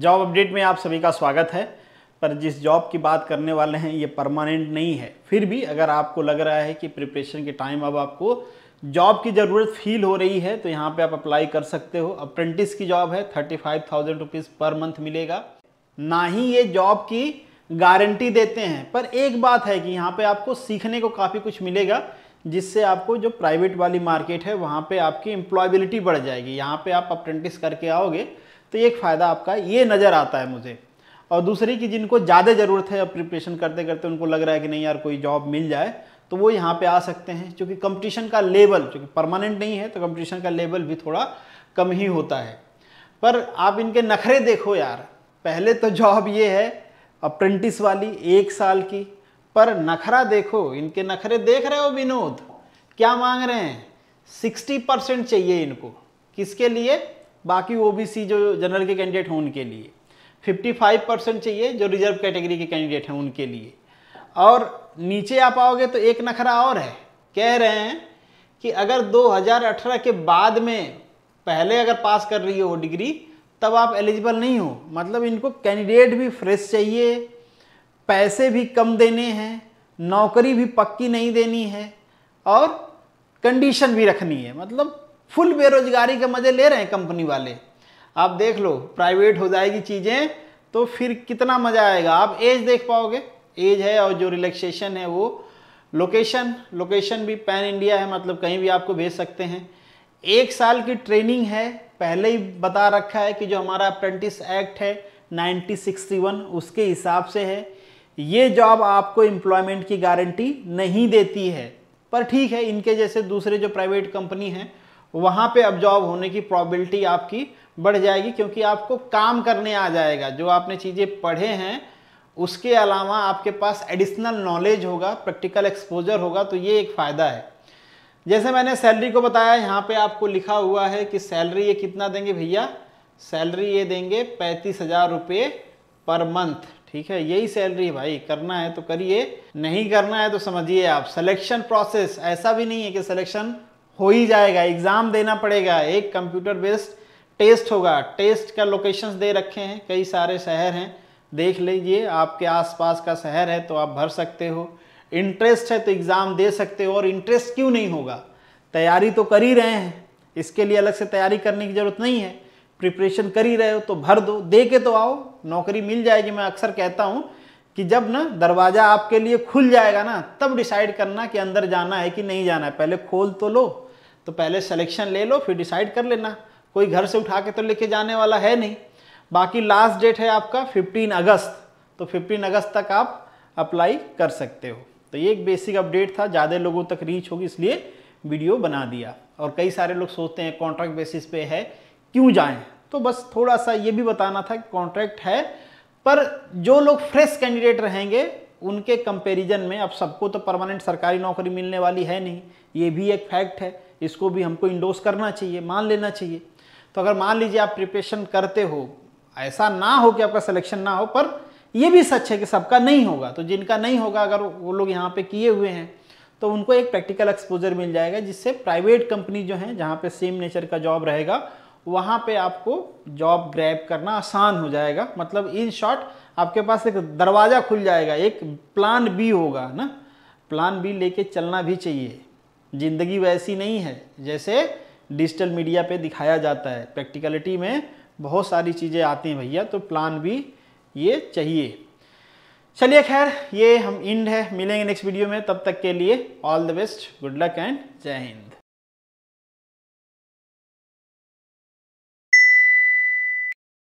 job update में आप सभी का स्वागत है पर जिस जॉब की बात करने वाले हैं ये परमानेंट नहीं है फिर भी अगर आपको लग रहा है कि प्रिपरेशन के टाइम अब आपको जॉब की ज़रूरत फील हो रही है तो यहाँ पे आप अप्लाई कर सकते हो अप्रेंटिस की जॉब है thirty five thousand rupees per month मिलेगा ना ही ये जॉब की गारंटी देते हैं पर एक बात है कि यहाँ पर आपको सीखने को काफ़ी कुछ मिलेगा जिससे आपको जो प्राइवेट वाली मार्केट है वहाँ पर आपकी एम्प्लॉयबिलिटी बढ़ जाएगी यहाँ पर आप अप्रेंटिस करके आओगे तो एक फ़ायदा आपका ये नज़र आता है मुझे और दूसरी कि जिनको ज़्यादा ज़रूरत है अब प्रिपरेशन करते करते उनको लग रहा है कि नहीं यार कोई जॉब मिल जाए तो वो यहाँ पे आ सकते हैं क्योंकि कंपटीशन का लेवल चूँकि परमानेंट नहीं है तो कंपटीशन का लेवल भी थोड़ा कम ही होता है पर आप इनके नखरे देखो यार पहले तो जॉब ये है अप्रेंटिस वाली एक साल की पर नखरा देखो इनके नखरे देख रहे हो विनोद क्या मांग रहे हैं सिक्सटी परसेंट चाहिए इनको किसके लिए बाकी ओबीसी जो जनरल के कैंडिडेट हैं उनके लिए 55 परसेंट चाहिए जो रिजर्व कैटेगरी के कैंडिडेट हैं उनके लिए और नीचे आप आओगे तो एक नखरा और है कह रहे हैं कि अगर 2018 के बाद में पहले अगर पास कर रही हो डिग्री तब आप एलिजिबल नहीं हो मतलब इनको कैंडिडेट भी फ्रेश चाहिए पैसे भी कम देने हैं नौकरी भी पक्की नहीं देनी है और कंडीशन भी रखनी है मतलब फुल बेरोजगारी के मज़े ले रहे हैं कंपनी वाले आप देख लो प्राइवेट हो जाएगी चीज़ें तो फिर कितना मज़ा आएगा आप एज देख पाओगे एज है और जो रिलैक्सेशन है वो लोकेशन लोकेशन भी पैन इंडिया है मतलब कहीं भी आपको भेज सकते हैं एक साल की ट्रेनिंग है पहले ही बता रखा है कि जो हमारा अप्रेंटिस एक्ट है 1961 उसके हिसाब से है ये जॉब आपको एम्प्लॉयमेंट की गारंटी नहीं देती है पर ठीक है इनके जैसे दूसरे जो प्राइवेट कंपनी हैं वहां पे जॉब होने की प्रॉबिलिटी आपकी बढ़ जाएगी क्योंकि आपको काम करने आ जाएगा जो आपने चीज़ें पढ़े हैं उसके अलावा आपके पास एडिशनल नॉलेज होगा प्रैक्टिकल एक्सपोजर होगा तो ये एक फ़ायदा है जैसे मैंने सैलरी को बताया यहाँ पे आपको लिखा हुआ है कि सैलरी ये कितना देंगे भैया सैलरी ये देंगे पैंतीस हज़ार रुपये पर मंथ ठीक है यही सैलरी है भाई करना है तो करिए नहीं करना है तो समझिए आप सिलेक्शन प्रोसेस ऐसा भी नहीं है कि सिलेक्शन हो ही जाएगा एग्ज़ाम देना पड़ेगा एक कंप्यूटर बेस्ड टेस्ट होगा टेस्ट का लोकेशंस दे रखे हैं कई सारे शहर हैं देख लीजिए आपके आसपास का शहर है तो आप भर सकते हो इंटरेस्ट है तो एग्ज़ाम दे सकते हो और इंटरेस्ट क्यों नहीं होगा तैयारी तो कर ही रहे हैं इसके लिए अलग से तैयारी करने की ज़रूरत नहीं है प्रिपरेशन कर ही रहे हो तो भर दो दे के तो आओ नौकरी मिल जाएगी मैं अक्सर कहता हूँ कि जब ना दरवाज़ा आपके लिए खुल जाएगा ना तब डिसाइड करना कि अंदर जाना है कि नहीं जाना है पहले खोल तो लो तो पहले सेलेक्शन ले लो फिर डिसाइड कर लेना कोई घर से उठा के तो लेके जाने वाला है नहीं बाकी लास्ट डेट है आपका 15 अगस्त तो 15 अगस्त तक आप अप्लाई कर सकते हो तो ये एक बेसिक अपडेट था ज़्यादा लोगों तक रीच होगी इसलिए वीडियो बना दिया और कई सारे लोग सोचते हैं कॉन्ट्रैक्ट बेसिस पे है क्यों जाएं तो बस थोड़ा सा ये भी बताना था कि कॉन्ट्रैक्ट है पर जो लोग फ्रेश कैंडिडेट रहेंगे उनके कंपेरिजन में अब सबको तो परमानेंट सरकारी नौकरी मिलने वाली है नहीं ये भी एक फैक्ट है इसको भी हमको इंडोस करना चाहिए मान लेना चाहिए तो अगर मान लीजिए आप प्रिपरेशन करते हो ऐसा ना हो कि आपका सिलेक्शन ना हो पर ये भी सच है कि सबका नहीं होगा तो जिनका नहीं होगा अगर वो लोग यहाँ पे किए हुए हैं तो उनको एक प्रैक्टिकल एक्सपोजर मिल जाएगा जिससे प्राइवेट कंपनी जो है जहाँ पे सेम नेचर का जॉब रहेगा वहाँ पे आपको जॉब ग्रैब करना आसान हो जाएगा मतलब इन शॉर्ट आपके पास एक दरवाज़ा खुल जाएगा एक प्लान बी होगा ना प्लान बी लेके चलना भी चाहिए ज़िंदगी वैसी नहीं है जैसे डिजिटल मीडिया पे दिखाया जाता है प्रैक्टिकलिटी में बहुत सारी चीज़ें आती हैं भैया तो प्लान भी ये चाहिए चलिए खैर ये हम इंड है मिलेंगे नेक्स्ट वीडियो में तब तक के लिए all the best good luck and Jai Hind